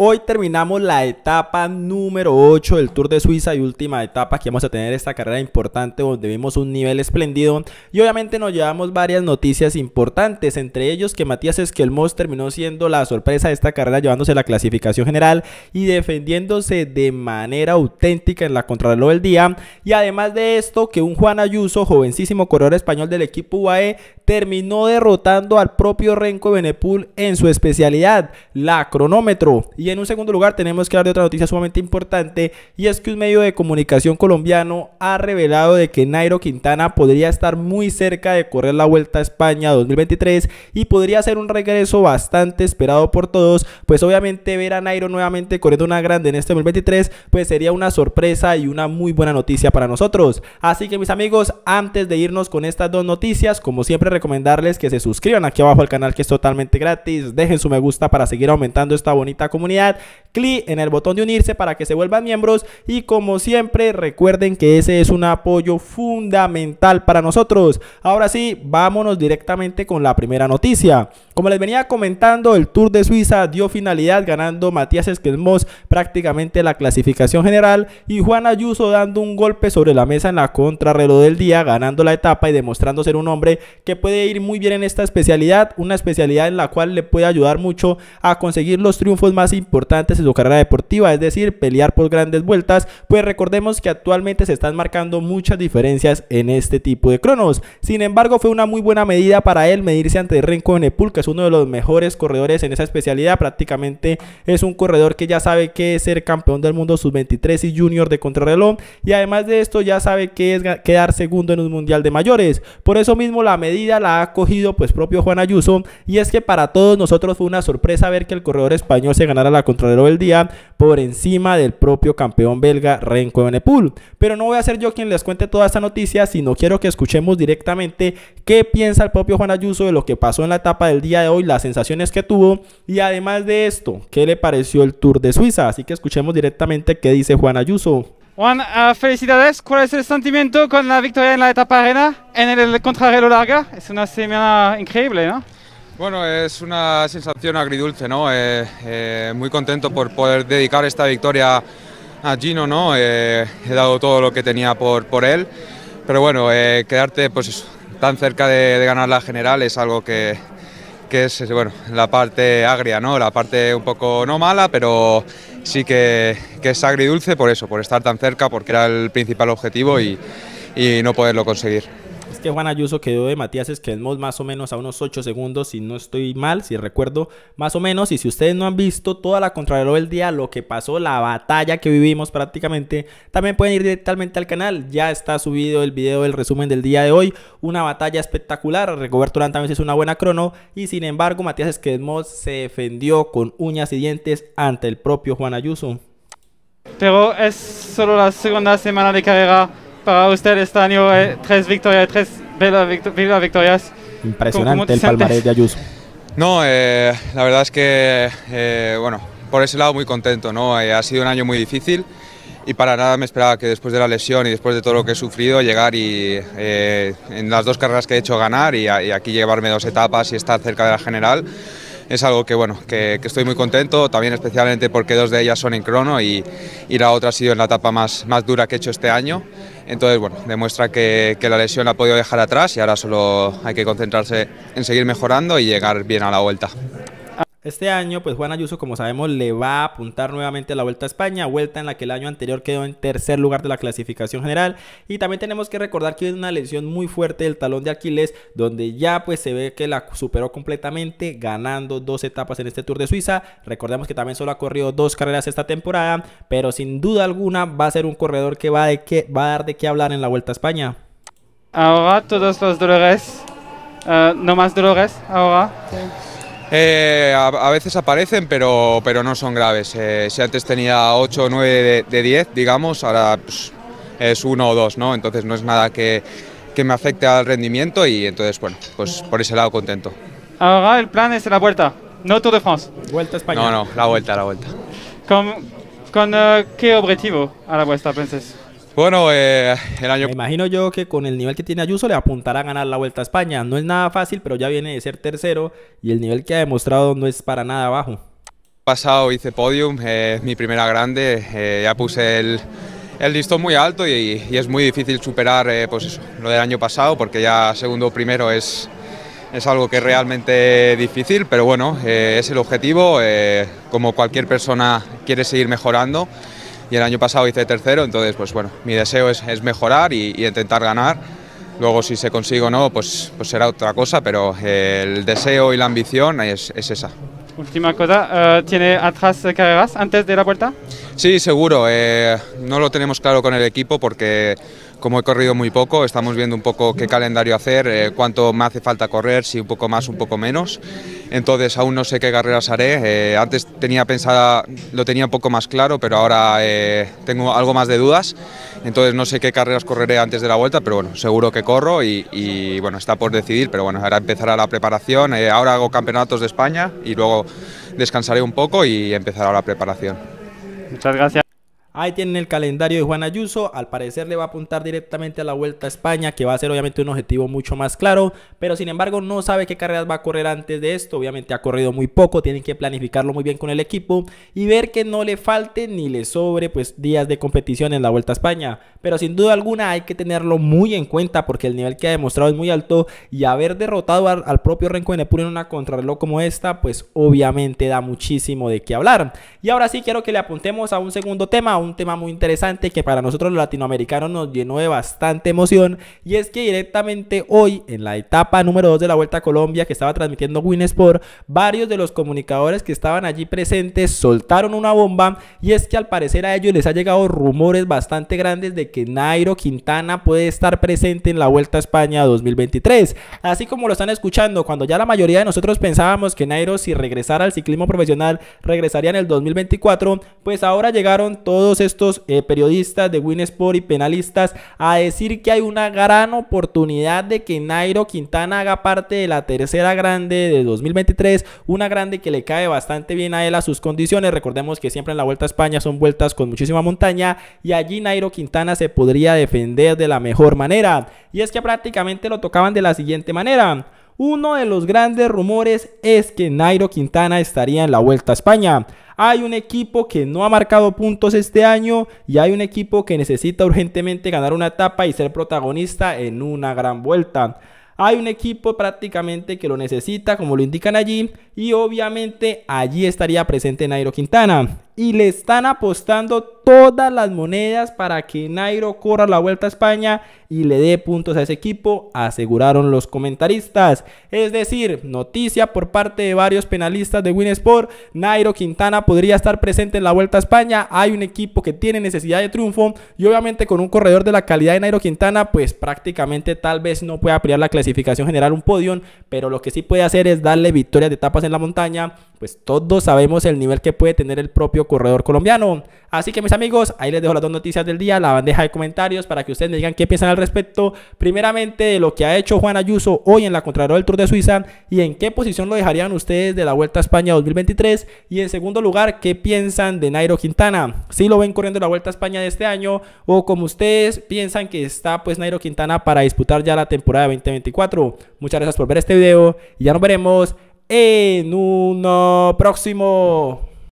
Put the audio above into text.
Hoy terminamos la etapa número 8 del Tour de Suiza y última etapa que vamos a tener esta carrera importante donde vimos un nivel espléndido y obviamente nos llevamos varias noticias importantes, entre ellos que Matías Esquelmos terminó siendo la sorpresa de esta carrera llevándose la clasificación general y defendiéndose de manera auténtica en la contrarreloj del día y además de esto que un Juan Ayuso, jovencísimo corredor español del equipo UAE, terminó derrotando al propio Renko Benepool en su especialidad, la cronómetro. Y en un segundo lugar tenemos que hablar de otra noticia sumamente importante y es que un medio de comunicación colombiano ha revelado de que Nairo Quintana podría estar muy cerca de correr la Vuelta a España 2023 y podría ser un regreso bastante esperado por todos, pues obviamente ver a Nairo nuevamente corriendo una grande en este 2023 pues sería una sorpresa y una muy buena noticia para nosotros. Así que mis amigos, antes de irnos con estas dos noticias, como siempre recomendarles que se suscriban aquí abajo al canal que es totalmente gratis. Dejen su me gusta para seguir aumentando esta bonita comunidad. Clic en el botón de unirse para que se vuelvan miembros. Y como siempre, recuerden que ese es un apoyo fundamental para nosotros. Ahora sí, vámonos directamente con la primera noticia. Como les venía comentando, el Tour de Suiza dio finalidad ganando Matías Esquelmos prácticamente la clasificación general y Juan Ayuso dando un golpe sobre la mesa en la contrarreloj del día, ganando la etapa y demostrando ser un hombre que puede puede ir muy bien en esta especialidad, una especialidad en la cual le puede ayudar mucho a conseguir los triunfos más importantes en su carrera deportiva, es decir, pelear por grandes vueltas, pues recordemos que actualmente se están marcando muchas diferencias en este tipo de cronos. Sin embargo, fue una muy buena medida para él medirse ante Renko Nepul, que es uno de los mejores corredores en esa especialidad, prácticamente es un corredor que ya sabe que es ser campeón del mundo sub-23 y junior de contrarreloj y además de esto ya sabe que es quedar segundo en un mundial de mayores. Por eso mismo la medida la ha cogido pues propio Juan Ayuso y es que para todos nosotros fue una sorpresa ver que el corredor español se ganara la Contralero del Día por encima del propio campeón belga Renko Evenepoel. Pero no voy a ser yo quien les cuente toda esta noticia, sino quiero que escuchemos directamente qué piensa el propio Juan Ayuso de lo que pasó en la etapa del día de hoy, las sensaciones que tuvo y además de esto, qué le pareció el Tour de Suiza. Así que escuchemos directamente qué dice Juan Ayuso. Juan, ah, felicidades. ¿Cuál es el sentimiento con la victoria en la etapa arena en el, contrarreloj larga? Es una semana increíble, ¿no? Bueno, es una sensación agridulce, ¿no? Eh, eh, muy contento por poder dedicar esta victoria a Gino, ¿no? Eh, he dado todo lo que tenía por, por él, pero bueno, quedarte pues, tan cerca de, ganar la general es algo que, que es bueno, la parte agria, ¿no? la parte un poco no mala, pero sí que, es agridulce por eso, por estar tan cerca, porque era el principal objetivo y no poderlo conseguir que este Juan Ayuso quedó de Matías Esquelmos más o menos a unos 8 segundos, si no estoy mal, si recuerdo más o menos. Y si ustedes no han visto toda la contrarreloj del Día, lo que pasó, la batalla que vivimos prácticamente, también pueden ir directamente al canal. Ya está subido el video del resumen del día de hoy. Una batalla espectacular. Recoberto durante también es una buena crono. Y sin embargo, Matías Esquelmos se defendió con uñas y dientes ante el propio Juan Ayuso. Pero es solo la segunda semana de carrera para usted este año eh, tres victorias, tres victorias, Impresionante el palmarés de Ayuso. No, eh, la verdad es que, eh, bueno, por ese lado muy contento, ¿no? ha sido un año muy difícil y para nada me esperaba que después de la lesión y después de todo lo que he sufrido llegar y en las dos carreras que he hecho ganar y, aquí llevarme dos etapas y estar cerca de la general es algo que bueno que, estoy muy contento también especialmente porque dos de ellas son en crono y, y, la otra ha sido en la etapa más, más dura que he hecho este año entonces, bueno, demuestra que, la lesión la ha podido dejar atrás y ahora solo hay que concentrarse en seguir mejorando y llegar bien a la vuelta. Este año, pues Juan Ayuso, como sabemos, le va a apuntar nuevamente a la Vuelta a España, vuelta en la que el año anterior quedó en tercer lugar de la clasificación general. Y también tenemos que recordar que es una lesión muy fuerte del talón de Aquiles, donde ya pues se ve que la superó completamente, ganando dos etapas en este Tour de Suiza. Recordemos que también solo ha corrido dos carreras esta temporada, pero sin duda alguna va a ser un corredor que va, de que, va a dar de qué hablar en la Vuelta a España. Ahora todos los dolores, eh, no más dolores, ahora. Eh, a, veces aparecen, pero, pero no son graves. Eh, si antes tenía 8 o 9 de, 10, digamos, ahora pues, es 1 o 2, ¿no? Entonces no es nada que, me afecte al rendimiento y entonces, bueno, pues por ese lado contento. Ahora el plan es la vuelta, no Tour de France. Vuelta a No, no, la vuelta, la vuelta. ¿Con, eh, qué objetivo a la vuelta, Princesa? Bueno, eh, el año... Me imagino yo que con el nivel que tiene Ayuso le apuntará a ganar la Vuelta a España. No es nada fácil, pero ya viene de ser tercero y el nivel que ha demostrado no es para nada bajo. Pasado hice podium, eh, mi primera grande, eh, ya puse el, listón muy alto y, es muy difícil superar pues eso, lo del año pasado porque ya segundo o primero es, es algo que es realmente difícil, pero bueno, es el objetivo, como cualquier persona quiere seguir mejorando y el año pasado hice tercero, entonces pues bueno, mi deseo es, mejorar y, intentar ganar. Luego si se consigue o no, pues, pues será otra cosa, pero eh, el deseo y la ambición es, esa. Última cosa, eh, ¿tiene atrás carreras antes de la vuelta? Sí, seguro. Eh, no lo tenemos claro con el equipo porque como he corrido muy poco, estamos viendo un poco qué calendario hacer, eh, cuánto me hace falta correr, si un poco más, un poco menos. Entonces aún no sé qué carreras haré. Eh, antes tenía pensada, lo tenía un poco más claro, pero ahora eh, tengo algo más de dudas. Entonces no sé qué carreras correré antes de la vuelta, pero bueno, seguro que corro y, bueno, está por decidir. Pero bueno, ahora empezará la preparación. ahora hago campeonatos de España y luego descansaré un poco y empezará la preparación. Muchas gracias. Ahí tienen el calendario de Juan Ayuso. Al parecer le va a apuntar directamente a la Vuelta a España, que va a ser obviamente un objetivo mucho más claro. Pero sin embargo, no sabe qué carreras va a correr antes de esto. Obviamente ha corrido muy poco. Tienen que planificarlo muy bien con el equipo y ver que no le falte ni le sobre pues días de competición en la Vuelta a España. Pero sin duda alguna hay que tenerlo muy en cuenta porque el nivel que ha demostrado es muy alto y haber derrotado al, propio Renko de Nepur en una contrarreloj como esta, pues obviamente da muchísimo de qué hablar. Y ahora sí quiero que le apuntemos a un segundo tema, un tema muy interesante que para nosotros los latinoamericanos nos llenó de bastante emoción y es que directamente hoy en la etapa número 2 de la Vuelta a Colombia que estaba transmitiendo Winsport, varios de los comunicadores que estaban allí presentes soltaron una bomba y es que al parecer a ellos les ha llegado rumores bastante grandes de que Nairo Quintana puede estar presente en la Vuelta a España 2023. Así como lo están escuchando, cuando ya la mayoría de nosotros pensábamos que Nairo si regresara al ciclismo profesional regresaría en el 2024, pues ahora llegaron todos estos eh, periodistas de Winsport y penalistas a decir que hay una gran oportunidad de que Nairo Quintana haga parte de la tercera grande de 2023, una grande que le cae bastante bien a él a sus condiciones. Recordemos que siempre en la Vuelta a España son vueltas con muchísima montaña y allí Nairo Quintana se podría defender de la mejor manera. Y es que prácticamente lo tocaban de la siguiente manera. Uno de los grandes rumores es que Nairo Quintana estaría en la Vuelta a España. Hay un equipo que no ha marcado puntos este año y hay un equipo que necesita urgentemente ganar una etapa y ser protagonista en una gran vuelta. Hay un equipo prácticamente que lo necesita, como lo indican allí, y obviamente allí estaría presente Nairo Quintana y le están apostando todas las monedas para que Nairo corra la Vuelta a España y le dé puntos a ese equipo, aseguraron los comentaristas. Es decir, noticia por parte de varios penalistas de Winsport, Nairo Quintana podría estar presente en la Vuelta a España, hay un equipo que tiene necesidad de triunfo y obviamente con un corredor de la calidad de Nairo Quintana, pues prácticamente tal vez no pueda pelear la clasificación general un podio, pero lo que sí puede hacer es darle victorias de etapas en la montaña pues todos sabemos el nivel que puede tener el propio corredor colombiano. Así que mis amigos, ahí les dejo las dos noticias del día, la bandeja de comentarios para que ustedes me digan qué piensan al respecto. Primeramente, de lo que ha hecho Juan Ayuso hoy en la Contralor del Tour de Suiza y en qué posición lo dejarían ustedes de la Vuelta a España 2023. Y en segundo lugar, qué piensan de Nairo Quintana. Si lo ven corriendo la Vuelta a España de este año o como ustedes piensan que está pues Nairo Quintana para disputar ya la temporada 2024. Muchas gracias por ver este video y ya nos veremos en uno próximo.